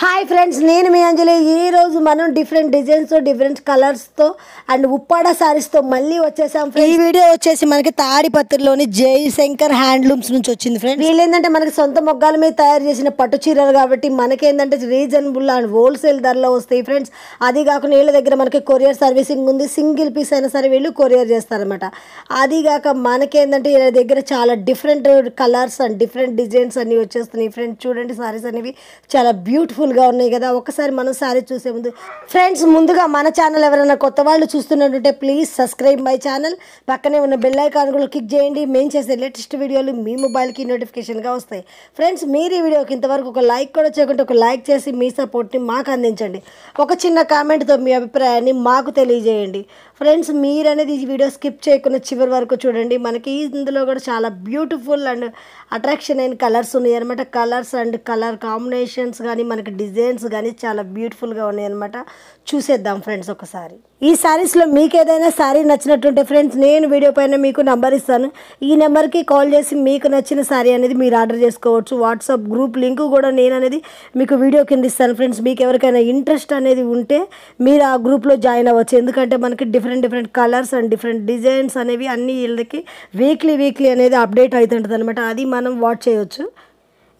hi friends నేను మీ అంజలి ఈరోజు మనం డిఫరెంట్ డిజైన్స్ డిఫరెంట్ కలర్స్తో అండ్ ఉప్పాడ శారీస్తో మళ్ళీ వచ్చేసాం ఈ వీడియో వచ్చేసి మనకి తాడిపత్రిలోని జయశంకర్ హ్యాండ్లూమ్స్ నుంచి వచ్చింది ఫ్రెండ్స్ వీళ్ళు ఏంటంటే మనకి సొంత మొగ్గాల మీద తయారు చేసిన పట్టు చీరలు కాబట్టి మనకేంటంటే రీజనబుల్ అండ్ హోల్సేల్ ధరలో వస్తాయి ఫ్రెండ్స్ అది కాకుండా వీళ్ళ దగ్గర మనకి కొరియర్ సర్వీసింగ్ ఉంది సింగిల్ పీస్ అయినా సరే వీళ్ళు కొరియర్ చేస్తారనమాట అది కాక మనకేంటంటే వీళ్ళ దగ్గర చాలా different colours and different designs అన్నీ వచ్చేస్తున్నాయి ఫ్రెండ్స్ చూడండి సారీస్ అనేవి చాలా బ్యూటిఫుల్ కలర్ఫుల్గా ఉన్నాయి కదా ఒకసారి మనం సారీ చూసే ముందు ఫ్రెండ్స్ ముందుగా మన ఛానల్ ఎవరైనా కొత్త వాళ్ళు చూస్తున్నట్టుంటే ప్లీజ్ సబ్స్క్రైబ్ మై ఛానల్ పక్కనే ఉన్న బెల్లైకాన్ కూడా క్లిక్ చేయండి మేము చేసే లేటెస్ట్ వీడియోలు మీ మొబైల్కి నోటిఫికేషన్గా వస్తాయి ఫ్రెండ్స్ మీరు ఈ వీడియోకి ఇంతవరకు ఒక లైక్ కూడా చేయకుండా ఒక లైక్ చేసి మీ సపోర్ట్ని మాకు అందించండి ఒక చిన్న కామెంట్తో మీ అభిప్రాయాన్ని మాకు తెలియజేయండి ఫ్రెండ్స్ మీరు అనేది ఈ వీడియో స్కిప్ చేయకుండా చివరి వరకు చూడండి మనకి ఇందులో కూడా చాలా బ్యూటిఫుల్ అండ్ అట్రాక్షన్ అయిన కలర్స్ ఉన్నాయి అనమాట కలర్స్ అండ్ కలర్ కాంబినేషన్స్ కానీ మనకి డిజైన్స్ కానీ చాలా బ్యూటిఫుల్గా ఉన్నాయి అనమాట చూసేద్దాం ఫ్రెండ్స్ ఒకసారి ఈ శారీస్లో మీకు ఏదైనా శారీ నచ్చినట్టుంటే ఫ్రెండ్స్ నేను వీడియో పైన మీకు నెంబర్ ఇస్తాను ఈ నెంబర్కి కాల్ చేసి మీకు నచ్చిన శారీ అనేది మీరు ఆర్డర్ చేసుకోవచ్చు వాట్సాప్ గ్రూప్ లింక్ కూడా నేను అనేది మీకు వీడియో కింద ఇస్తాను ఫ్రెండ్స్ మీకు ఎవరికైనా ఇంట్రెస్ట్ అనేది ఉంటే మీరు ఆ గ్రూప్లో జాయిన్ అవ్వచ్చు ఎందుకంటే మనకి different different colours and different designs అనేవి అన్ని వీళ్ళకి వీక్లీ వీక్లీ అనేది అప్డేట్ అవుతుంటుంది అనమాట అది మనం వాచ్ చేయవచ్చు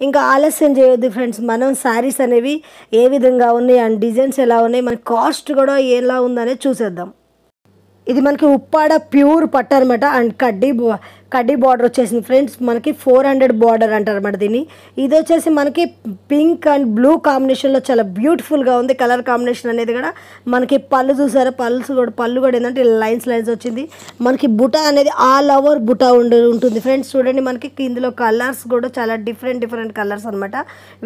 ఇంకా ఆలస్యం చేయొద్దు ఫ్రెండ్స్ మనం శారీస్ అనేవి ఏ విధంగా ఉన్నాయి అండ్ డిజైన్స్ ఎలా ఉన్నాయి మన కాస్ట్ కూడా ఎలా ఉందనేది చూసేద్దాం ఇది మనకి ఉప్పాడ ప్యూర్ పట్ట అనమాట అండ్ కడ్డీ కడ్డీ బార్డర్ వచ్చేసింది ఫ్రెండ్స్ మనకి ఫోర్ హండ్రెడ్ బార్డర్ అంటారు అనమాట దీన్ని ఇది వచ్చేసి మనకి పింక్ అండ్ బ్లూ కాంబినేషన్లో చాలా బ్యూటిఫుల్గా ఉంది కలర్ కాంబినేషన్ అనేది కూడా మనకి పళ్ళు చూసారా పళ్ళు కూడా పళ్ళు కూడా ఏంటంటే లైన్స్ లైన్స్ వచ్చింది మనకి బుటా అనేది ఆల్ ఓవర్ బుటా ఉండి ఉంటుంది ఫ్రెండ్స్ చూడండి మనకి ఇందులో కలర్స్ కూడా చాలా డిఫరెంట్ డిఫరెంట్ కలర్స్ అనమాట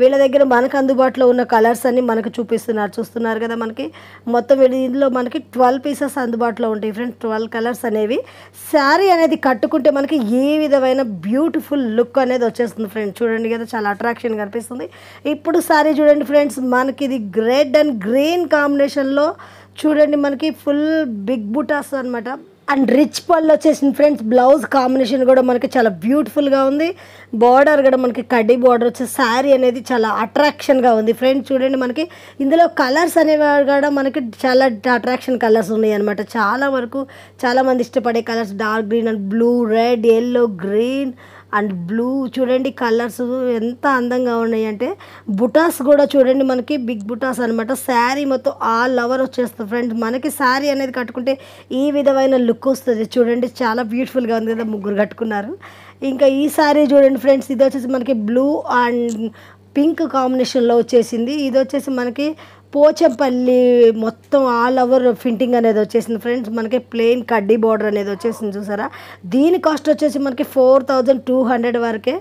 వీళ్ళ దగ్గర మనకు అందుబాటులో ఉన్న కలర్స్ అన్ని మనకు చూపిస్తున్నారు చూస్తున్నారు కదా మనకి మొత్తం ఇందులో మనకి ట్వెల్వ్ పీసెస్ అందుబాటులో ఉంటాయి ఫ్రెండ్స్ ట్వెల్వ్ కలర్స్ అనేవి శారీ అనేది కట్టుకుంటే మనకి మనకి ఏ విధమైన బ్యూటిఫుల్ లుక్ అనేది వచ్చేస్తుంది ఫ్రెండ్స్ చూడండి కదా చాలా అట్రాక్షన్ కనిపిస్తుంది ఇప్పుడు సారీ చూడండి ఫ్రెండ్స్ మనకి ఇది రెడ్ అండ్ గ్రీన్ కాంబినేషన్లో చూడండి మనకి ఫుల్ బిగ్ బుటాస్ అనమాట అండ్ రిచ్ పళ్ళు వచ్చేసిన ఫ్రెండ్స్ బ్లౌజ్ కాంబినేషన్ కూడా మనకి చాలా బ్యూటిఫుల్గా ఉంది బార్డర్ కూడా మనకి కడ్డీ బార్డర్ వచ్చే శారీ అనేది చాలా అట్రాక్షన్గా ఉంది ఫ్రెండ్స్ చూడండి మనకి ఇందులో కలర్స్ అనేవి కూడా మనకి చాలా అట్రాక్షన్ కలర్స్ ఉన్నాయి అనమాట చాలా వరకు చాలామంది ఇష్టపడే colours dark green and blue red yellow green and blue చూడండి కలర్స్ ఎంత అందంగా ఉన్నాయి అంటే బుటాస్ కూడా చూడండి మనకి బిగ్ బుటాస్ అనమాట శారీ మొత్తం ఆల్ ఓవర్ వచ్చేస్తుంది ఫ్రెండ్స్ మనకి శారీ అనేది కట్టుకుంటే ఈ విధమైన లుక్ వస్తుంది చూడండి చాలా బ్యూటిఫుల్గా ఉంది కదా ముగ్గురు కట్టుకున్నారు ఇంకా ఈ శారీ చూడండి ఫ్రెండ్స్ ఇది వచ్చేసి మనకి బ్లూ అండ్ పింక్ కాంబినేషన్లో వచ్చేసింది ఇది వచ్చేసి మనకి పోచంపల్లి మొత్తం ఆల్ ఓవర్ ఫింటింగ్ అనేది వచ్చేసింది ఫ్రెండ్స్ మనకి ప్లెయిన్ కడ్డీ బార్డర్ అనేది వచ్చేసింది చూసారా దీని కాస్ట్ వచ్చేసి మనకి ఫోర్ థౌజండ్ టూ హండ్రెడ్ వరకే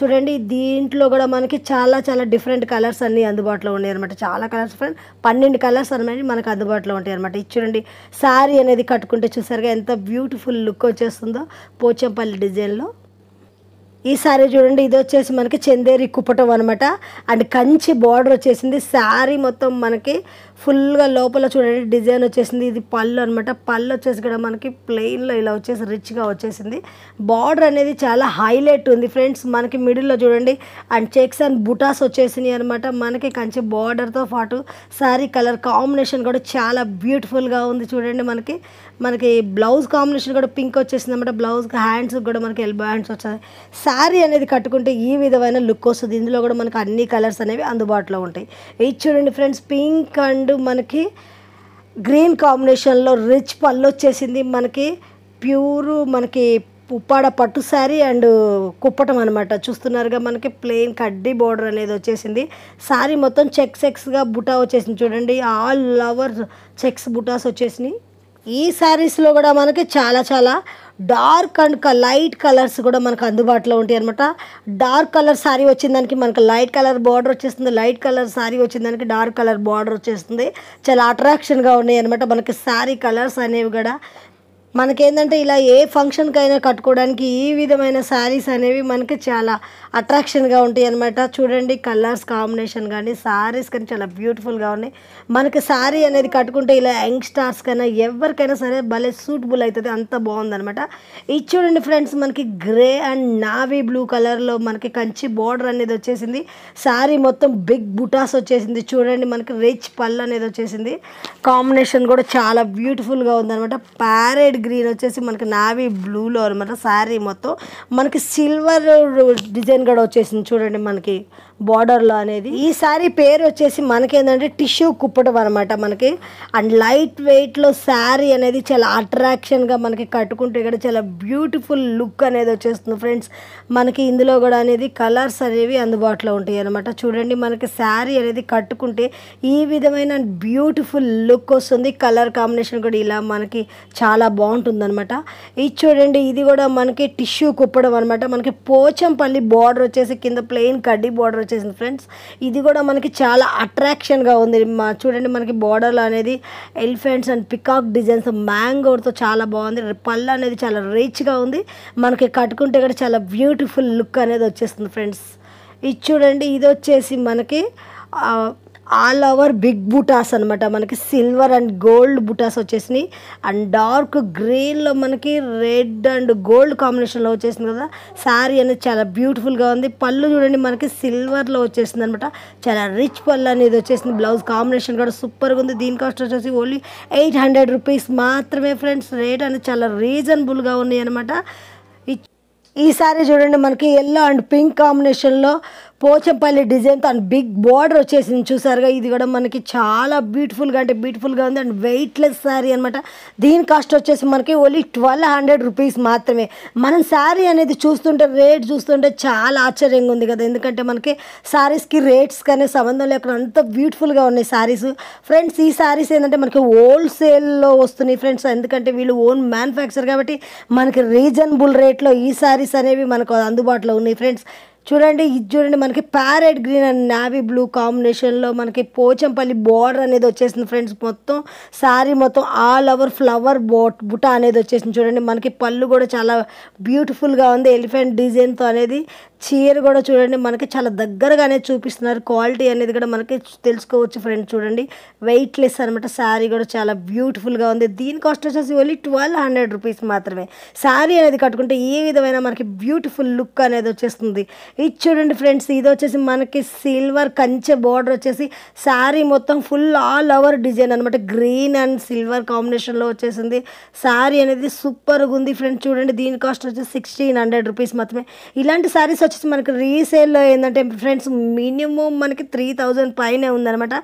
చూడండి దీంట్లో కూడా మనకి చాలా చాలా డిఫరెంట్ కలర్స్ అన్నీ అందుబాటులో ఉన్నాయి అనమాట చాలా కలర్స్ ఫ్రెండ్ పన్నెండు కలర్స్ అనేది మనకు అందుబాటులో ఉంటాయి అనమాట ఇది చూడండి శారీ అనేది కట్టుకుంటే చూసారుగా ఎంత బ్యూటిఫుల్ లుక్ వచ్చేస్తుందో పోచంపల్లి డిజైన్లో ఈ సారీ చూడండి ఇది వచ్చేసి మనకి చందేరి కుప్పటం అనమాట అండ్ కంచి బార్డర్ వచ్చేసింది శారీ మొత్తం మనకి ఫుల్గా లోపల చూడండి డిజైన్ వచ్చేసింది ఇది పళ్ళు అనమాట పళ్ళు వచ్చేసి కూడా మనకి ప్లెయిన్లో ఇలా వచ్చేసి రిచ్గా వచ్చేసింది బార్డర్ అనేది చాలా హైలైట్ ఉంది ఫ్రెండ్స్ మనకి మిడిల్లో చూడండి అండ్ చెక్స్ అండ్ బుటాస్ వచ్చేసినాయి అనమాట మనకి కంచి బార్డర్తో పాటు శారీ కలర్ కాంబినేషన్ కూడా చాలా బ్యూటిఫుల్గా ఉంది చూడండి మనకి మనకి బ్లౌజ్ కాంబినేషన్ కూడా పింక్ వచ్చేసింది అనమాట బ్లౌజ్ హ్యాండ్స్ కూడా మనకి ఎల్బో హ్యాండ్స్ వచ్చాయి శారీ అనేది కట్టుకుంటే ఈ విధమైన లుక్ వస్తుంది ఇందులో కూడా మనకి అన్ని కలర్స్ అనేవి అందుబాటులో ఉంటాయి ఇది చూడండి ఫ్రెండ్స్ పింక్ అండ్ పాటు మనకి గ్రీన్ కాంబినేషన్లో రిచ్ పళ్ళు వచ్చేసింది మనకి ప్యూర్ మనకి ఉప్పాడ పట్టు శారీ అండ్ కుప్పటం అనమాట చూస్తున్నారుగా మనకి ప్లెయిన్ కడ్డీ బోర్డర్ అనేది వచ్చేసింది శారీ మొత్తం చెక్ సెక్స్గా బుటా వచ్చేసింది చూడండి ఆల్ ఓవర్ చెక్స్ బుటాస్ వచ్చేసినాయి ఈ శారీస్లో కూడా మనకి చాలా చాలా డార్క్ అండ్ లైట్ కలర్స్ కూడా మనకు అందుబాటులో ఉంటాయి అనమాట డార్క్ కలర్ శారీ వచ్చిన దానికి మనకు లైట్ కలర్ బార్డర్ వచ్చేస్తుంది లైట్ కలర్ శారీ వచ్చిన దానికి డార్క్ కలర్ బార్డర్ వచ్చేస్తుంది చాలా అట్రాక్షన్గా ఉన్నాయి అనమాట మనకి శారీ కలర్స్ అనేవి కూడా మనకేంటంటే ఇలా ఏ ఫంక్షన్కైనా కట్టుకోవడానికి ఈ విధమైన శారీస్ అనేవి మనకి చాలా అట్రాక్షన్గా ఉంటాయి అనమాట చూడండి కలర్స్ కాంబినేషన్ కానీ శారీస్ కానీ చాలా బ్యూటిఫుల్గా ఉన్నాయి మనకి శారీ అనేది కట్టుకుంటే ఇలా యంగ్ స్టార్స్ కైనా ఎవరికైనా సరే భలే సూటబుల్ అవుతుంది అంత బాగుందనమాట ఇది చూడండి ఫ్రెండ్స్ మనకి గ్రే అండ్ నావీ బ్లూ కలర్లో మనకి కంచి బార్డర్ అనేది వచ్చేసింది శారీ మొత్తం బిగ్ బుటాస్ వచ్చేసింది చూడండి మనకి రిచ్ పళ్ళు అనేది వచ్చేసింది కాంబినేషన్ కూడా చాలా బ్యూటిఫుల్గా ఉందనమాట ప్యారెడ్ గ్రీన్ వచ్చేసి మనకి నావీ బ్లూలో అనమాట శారీ మొత్తం మనకి సిల్వర్ డిజైన్ కూడా వచ్చేసింది చూడండి మనకి బార్డర్లో అనేది ఈ సారీ పేరు వచ్చేసి మనకేందంటే టిష్యూ కుప్పటం అనమాట మనకి అండ్ లైట్ వెయిట్ లో శారీ అనేది చాలా అట్రాక్షన్గా మనకి కట్టుకుంటే ఇక్కడ చాలా బ్యూటిఫుల్ లుక్ అనేది వచ్చేస్తుంది ఫ్రెండ్స్ మనకి ఇందులో కూడా అనేది కలర్స్ అనేవి అందుబాటులో ఉంటాయి అనమాట చూడండి మనకి శారీ అనేది కట్టుకుంటే ఈ విధమైన బ్యూటిఫుల్ లుక్ వస్తుంది కలర్ కాంబినేషన్ కూడా ఇలా మనకి చాలా బాగుంటుంది అనమాట ఇది చూడండి ఇది కూడా మనకి టిష్యూ కుప్పడం అనమాట మనకి పోచంపల్లి బార్డర్ వచ్చేసి కింద ప్లెయిన్ కడ్డీ బార్డర్ వచ్చేసింది ఫ్రెండ్స్ ఇది కూడా మనకి చాలా అట్రాక్షన్గా ఉంది మా చూడండి మనకి బార్డర్లో అనేది ఎలిఫెంట్స్ అండ్ పికాక్ డిజైన్స్ మ్యాంగోతో చాలా బాగుంది పళ్ళు అనేది చాలా రిచ్గా ఉంది మనకి కట్టుకుంటే కూడా చాలా బ్యూటిఫుల్ లుక్ అనేది వచ్చేస్తుంది ఫ్రెండ్స్ ఇది చూడండి ఇది వచ్చేసి మనకి ఆల్ ఓవర్ బిగ్ బుటాస్ అనమాట మనకి సిల్వర్ అండ్ గోల్డ్ బుటాస్ వచ్చేసినాయి అండ్ డార్క్ గ్రీన్లో మనకి రెడ్ అండ్ గోల్డ్ కాంబినేషన్లో వచ్చేసింది కదా శారీ అనేది చాలా బ్యూటిఫుల్గా ఉంది పళ్ళు చూడండి మనకి సిల్వర్లో వచ్చేసింది అనమాట చాలా రిచ్ పళ్ళు అనేది వచ్చేసింది బ్లౌజ్ కాంబినేషన్ కూడా సూపర్గా ఉంది దీని కాస్ట్ వచ్చేసి ఓన్లీ ఎయిట్ హండ్రెడ్ రూపీస్ మాత్రమే ఫ్రెండ్స్ రేట్ అనేది చాలా రీజనబుల్గా ఉన్నాయి అనమాట ఈ సారీ చూడండి మనకి ఎల్లో అండ్ పింక్ కాంబినేషన్లో పోచంపల్లి డిజైన్తో అండ్ బిగ్ బార్డర్ వచ్చేసింది చూసారుగా ఇది కూడా మనకి చాలా బ్యూటిఫుల్గా అంటే బ్యూటిఫుల్గా ఉంది అండ్ వెయిట్లెస్ శారీ అనమాట దీని కాస్ట్ వచ్చేసి మనకి ఓన్లీ ట్వెల్వ్ హండ్రెడ్ రూపీస్ మాత్రమే మనం శారీ అనేది చూస్తుంటే రేట్ చూస్తుంటే చాలా ఆశ్చర్యంగా ఉంది కదా ఎందుకంటే మనకి శారీస్కి రేట్స్ కానీ సంబంధం లేకుండా అంత బ్యూటిఫుల్గా ఉన్నాయి శారీస్ ఫ్రెండ్స్ ఈ శారీస్ ఏంటంటే మనకి హోల్సేల్లో వస్తున్నాయి ఫ్రెండ్స్ ఎందుకంటే వీళ్ళు ఓన్ మ్యానుఫ్యాక్చర్ కాబట్టి మనకి రీజనబుల్ రేట్లో ఈ శారీస్ అనేవి మనకు అందుబాటులో ఉన్నాయి ఫ్రెండ్స్ చూడండి ఇది చూడండి మనకి parrot green and navy blue కాంబినేషన్లో మనకి పోచంపల్లి బార్డర్ అనేది వచ్చేసింది ఫ్రెండ్స్ మొత్తం శారీ మొత్తం ఆల్ ఓవర్ ఫ్లవర్ బోట్ బుట అనేది వచ్చేసింది చూడండి మనకి పళ్ళు కూడా చాలా బ్యూటిఫుల్గా ఉంది ఎలిఫెంట్ డిజైన్తో అనేది చీర కూడా చూడండి మనకి చాలా దగ్గరగానే చూపిస్తున్నారు క్వాలిటీ అనేది కూడా మనకి తెలుసుకోవచ్చు ఫ్రెండ్ చూడండి వెయిట్ లెస్ అనమాట శారీ కూడా చాలా బ్యూటిఫుల్గా ఉంది దీని కాస్ట్ వచ్చేసి ఓన్లీ ట్వెల్వ్ హండ్రెడ్ రూపీస్ మాత్రమే శారీ అనేది కట్టుకుంటే ఏ విధమైన మనకి బ్యూటిఫుల్ లుక్ అనేది వచ్చేస్తుంది ఇది చూడండి ఫ్రెండ్స్ ఇది వచ్చేసి మనకి సిల్వర్ కంచె బార్డర్ వచ్చేసి శారీ మొత్తం ఫుల్ ఆల్ ఓవర్ డిజైన్ అనమాట గ్రీన్ అండ్ సిల్వర్ కాంబినేషన్లో వచ్చేసింది శారీ అనేది సూపర్గా ఉంది ఫ్రెండ్స్ చూడండి దీని కాస్ట్ వచ్చేసి సిక్స్టీన్ హండ్రెడ్ రూపీస్ మాత్రమే ఇలాంటి శారీస్ వచ్చేసి మనకి రీసేల్లో ఏంటంటే ఫ్రెండ్స్ మినిమం మనకి త్రీ థౌజండ్ పైనే ఉందనమాట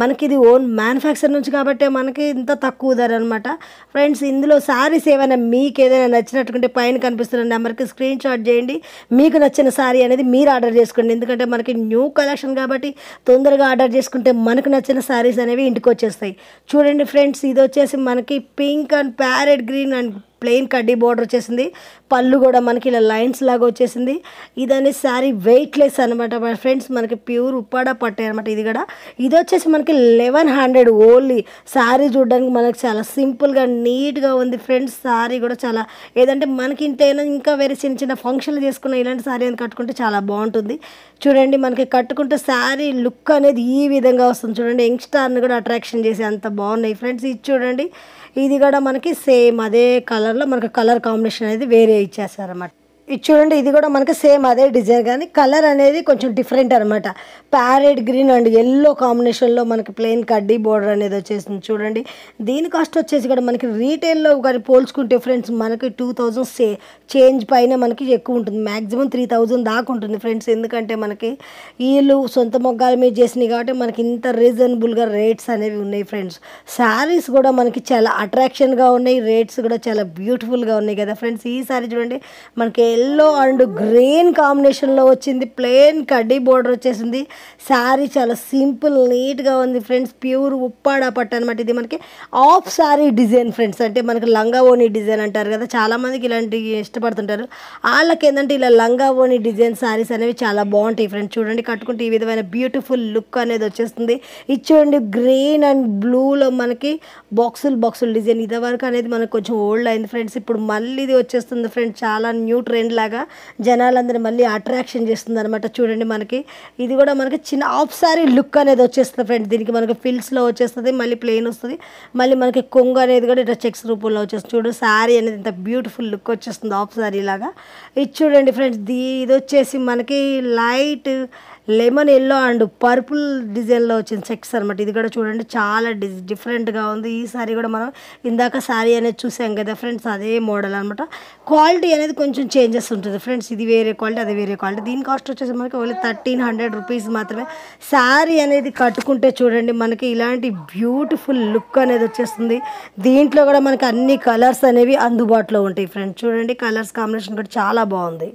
మనకి ఇది ఓన్ మ్యానుఫ్యాక్చర్ నుంచి కాబట్టి మనకి ఇంత తక్కువ ధర అనమాట ఫ్రెండ్స్ ఇందులో శారీస్ ఏమైనా మీకు ఏదైనా నచ్చినట్టుకుంటే పైన కనిపిస్తున్న నెంబర్కి స్క్రీన్ షాట్ చేయండి మీకు నచ్చిన శారీ అనేది మీరు ఆర్డర్ చేసుకోండి ఎందుకంటే మనకి న్యూ కలెక్షన్ కాబట్టి తొందరగా ఆర్డర్ చేసుకుంటే మనకు నచ్చిన సారీస్ అనేవి ఇంటికి వచ్చేస్తాయి చూడండి ఫ్రెండ్స్ ఇది వచ్చేసి మనకి pink and parrot green and plain కడ్డీ బోర్డర్ వచ్చేసింది పళ్ళు కూడా మనకి ఇలా లైన్స్ లాగా వచ్చేసింది ఇదని శారీ వెయిట్లెస్ అనమాట మన ఫ్రెండ్స్ మనకి ప్యూర్ ఉప్పాడ పట్టే అనమాట ఇది కూడా ఇది వచ్చేసి మనకి లెవెన్ హండ్రెడ్ ఓన్లీ శారీ చూడడానికి మనకి చాలా సింపుల్గా నీట్గా ఉంది ఫ్రెండ్స్ శారీ కూడా చాలా ఏదంటే మనకి ఇంటైనా ఇంకా వేరే చిన్న చిన్న ఫంక్షన్లు చేసుకున్న ఇలాంటి శారీ అని కట్టుకుంటే చాలా బాగుంటుంది చూడండి మనకి కట్టుకుంటే శారీ లుక్ అనేది ఈ విధంగా వస్తుంది చూడండి యంగ్స్టార్ని కూడా అట్రాక్షన్ చేసే అంత బాగున్నాయి ఫ్రెండ్స్ ఇది చూడండి ఇది కూడా మనకి సేమ్ అదే కలర్లో మనకి కలర్ కాంబినేషన్ అనేది వేరే అన్నమాట ఇది చూడండి ఇది కూడా మనకి సేమ్ అదే డిజైన్ కానీ కలర్ అనేది కొంచెం డిఫరెంట్ అనమాట ప్యారెడ్ గ్రీన్ అండ్ ఎల్లో కాంబినేషన్లో మనకి ప్లెయిన్ కడ్డీ బోర్డర్ అనేది వచ్చేసింది చూడండి దీని కాస్ట్ వచ్చేసి కూడా మనకి రీటైల్లో కానీ పోల్చుకుంటే ఫ్రెండ్స్ మనకి టూ థౌజండ్ సే చేంజ్ పైన మనకి ఎక్కువ ఉంటుంది మ్యాక్సిమం త్రీ దాకా ఉంటుంది ఫ్రెండ్స్ ఎందుకంటే మనకి వీళ్ళు సొంత మొగ్గాల మీద చేసినాయి కాబట్టి మనకి ఇంత రీజనబుల్గా రేట్స్ అనేవి ఉన్నాయి ఫ్రెండ్స్ శారీస్ కూడా మనకి చాలా అట్రాక్షన్గా ఉన్నాయి రేట్స్ కూడా చాలా బ్యూటిఫుల్గా ఉన్నాయి కదా ఫ్రెండ్స్ ఈ సారీ చూడండి మనకి ఎల్లో అండ్ గ్రీన్ కాంబినేషన్లో వచ్చింది ప్లెయిన్ కడ్డీ బోర్డర్ వచ్చేసింది శారీ చాలా సింపుల్ నీట్గా ఉంది ఫ్రెండ్స్ ప్యూర్ ఉప్పాడా పట్టు అనమాట ఇది మనకి ఆఫ్ శారీ డిజైన్ ఫ్రెండ్స్ అంటే మనకి లంగా ఓని డిజైన్ అంటారు కదా చాలామందికి ఇలాంటివి ఇష్టపడుతుంటారు వాళ్ళకి ఏంటంటే ఇలా లంగా ఓని డిజైన్ శారీస్ అనేవి చాలా బాగుంటాయి ఫ్రెండ్స్ చూడండి కట్టుకుంటే ఈ విధమైన బ్యూటిఫుల్ లుక్ అనేది వచ్చేస్తుంది ఇది చూడండి గ్రీన్ అండ్ బ్లూలో మనకి బాక్సులు బాక్సులు డిజైన్ ఇదివరకు అనేది మనకు కొంచెం ఓల్డ్ అయింది ఫ్రెండ్స్ ఇప్పుడు మళ్ళీ ఇది వచ్చేస్తుంది ఫ్రెండ్స్ చాలా న్యూ ట్రెండ్ ట్రెండ్ లాగా జనాలందరినీ మళ్ళీ అట్రాక్షన్ చేస్తుంది అనమాట చూడండి మనకి ఇది కూడా మనకి చిన్న ఆఫ్ సారీ లుక్ అనేది వచ్చేస్తుంది ఫ్రెండ్ దీనికి మనకి ఫిల్స్లో వచ్చేస్తుంది మళ్ళీ ప్లెయిన్ వస్తుంది మళ్ళీ మనకి కొంగు అనేది కూడా ఇట్లా చెక్స్ రూపంలో వచ్చేస్తుంది చూడు శారీ అనేది ఇంత బ్యూటిఫుల్ లుక్ వచ్చేస్తుంది ఆఫ్ శారీ లాగా ఇది చూడండి ఫ్రెండ్స్ ఇది వచ్చేసి మనకి light lemon yellow and purple డిజైన్లో వచ్చిన సెక్స్ అనమాట ఇది కూడా చూడండి చాలా డి డిఫరెంట్గా ఉంది ఈ సారీ కూడా మనం ఇందాక సారీ అనేది చూసాం కదా ఫ్రెండ్స్ అదే మోడల్ అనమాట క్వాలిటీ అనేది కొంచెం చేంజెస్ ఉంటుంది ఫ్రెండ్స్ ఇది వేరే క్వాలిటీ అది వేరే క్వాలిటీ దీని కాస్ట్ వచ్చేసి మనకి ఓన్లీ థర్టీన్ హండ్రెడ్ రూపీస్ మాత్రమే శారీ అనేది కట్టుకుంటే చూడండి మనకి ఇలాంటి బ్యూటిఫుల్ లుక్ అనేది వచ్చేస్తుంది దీంట్లో కూడా మనకి అన్ని కలర్స్ అనేవి అందుబాటులో ఉంటాయి ఫ్రెండ్స్ చూడండి కలర్స్ కాంబినేషన్ కూడా చాలా బాగుంది